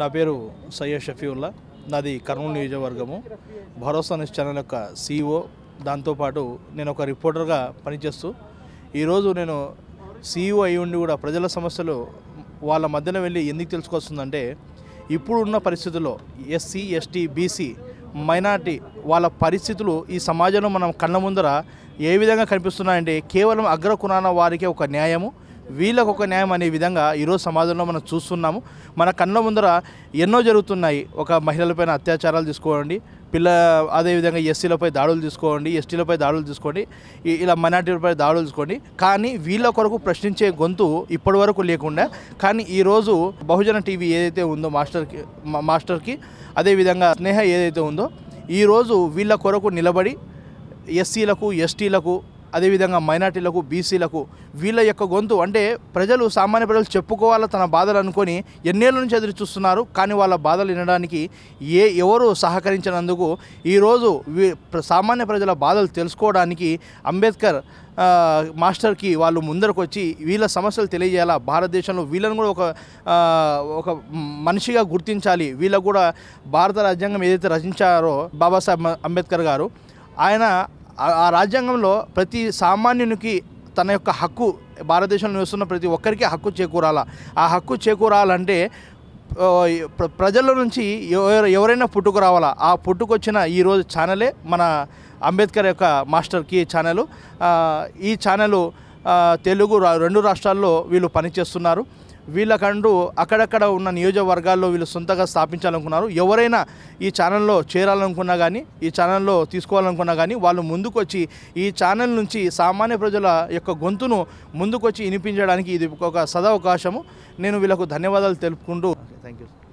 నా పేరు సయ్యద్ షఫీవుల్లా నాది కర్నూలు నియోజకవర్గము భరోసా న్యూస్ ఛానల్ యొక్క సీఈఓ దాంతోపాటు నేను ఒక రిపోర్టర్గా పనిచేస్తూ ఈరోజు నేను సీఈఓ అయి ఉండి కూడా ప్రజల సమస్యలు వాళ్ళ మధ్యన వెళ్ళి ఎందుకు తెలుసుకొస్తుందంటే ఇప్పుడు ఉన్న పరిస్థితుల్లో ఎస్సీ ఎస్టీ బీసీ మైనార్టీ వాళ్ళ పరిస్థితులు ఈ సమాజంలో మనం కళ్ళ ముందర ఏ విధంగా కనిపిస్తున్నాయంటే కేవలం కురాన వారికే ఒక న్యాయము వీళ్ళకు ఒక న్యాయం అనే విధంగా ఈరోజు సమాజంలో మనం చూస్తున్నాము మన కన్న ముందర ఎన్నో జరుగుతున్నాయి ఒక మహిళలపైన అత్యాచారాలు తీసుకోండి పిల్ల అదేవిధంగా ఎస్సీలపై దాడులు తీసుకోండి ఎస్టీలపై దాడులు తీసుకోండి ఇలా మైనార్టీలపై దాడులు తీసుకోండి కానీ వీళ్ళ కొరకు ప్రశ్నించే గొంతు ఇప్పటి వరకు లేకుండా కానీ ఈరోజు బహుజన టీవీ ఏదైతే ఉందో మాస్టర్కి మాస్టర్కి అదేవిధంగా స్నేహ ఏదైతే ఉందో ఈరోజు వీళ్ళ కొరకు నిలబడి ఎస్సీలకు ఎస్టీలకు అదేవిధంగా మైనార్టీలకు బీసీలకు వీళ్ళ యొక్క గొంతు అంటే ప్రజలు సామాన్య ప్రజలు చెప్పుకోవాలా తన బాధలు అనుకొని ఎన్నేళ్ళ నుంచి ఎదురు చూస్తున్నారు కానీ వాళ్ళ బాధలు వినడానికి ఏ ఎవరు సహకరించినందుకు ఈరోజు సామాన్య ప్రజల బాధలు తెలుసుకోవడానికి అంబేద్కర్ మాస్టర్కి వాళ్ళు ముందరకు వచ్చి వీళ్ళ సమస్యలు తెలియజేయాలా భారతదేశంలో వీళ్ళని కూడా ఒక ఒక మనిషిగా గుర్తించాలి వీళ్ళకు కూడా భారత రాజ్యాంగం ఏదైతే రచించారో బాబాసాహెబ్ అంబేద్కర్ గారు ఆయన ఆ రాజ్యాంగంలో ప్రతి సామాన్యునికి తన యొక్క హక్కు భారతదేశంలో నివసిస్తున్న ప్రతి ఒక్కరికి హక్కు చేకూరాలా ఆ హక్కు చేకూరాలంటే ప్రజల నుంచి ఎవరైనా పుట్టుకు రావాలా ఆ పుట్టుకొచ్చిన ఈరోజు ఛానలే మన అంబేద్కర్ యొక్క మాస్టర్ కీ ఛానల్ ఈ ఛానల్ తెలుగు రెండు రాష్ట్రాల్లో వీళ్ళు పనిచేస్తున్నారు వీళ్ళకండు అక్కడక్కడ ఉన్న నియోజకవర్గాల్లో వీళ్ళు సొంతగా స్థాపించాలనుకున్నారు ఎవరైనా ఈ ఛానల్లో చేరాలనుకున్నా కానీ ఈ ఛానల్లో తీసుకోవాలనుకున్నా కానీ వాళ్ళు ముందుకొచ్చి ఈ ఛానల్ నుంచి సామాన్య ప్రజల యొక్క గొంతును ముందుకొచ్చి వినిపించడానికి ఇది ఒక సదవకాశము నేను వీళ్ళకు ధన్యవాదాలు తెలుపుకుంటూ థ్యాంక్ యూ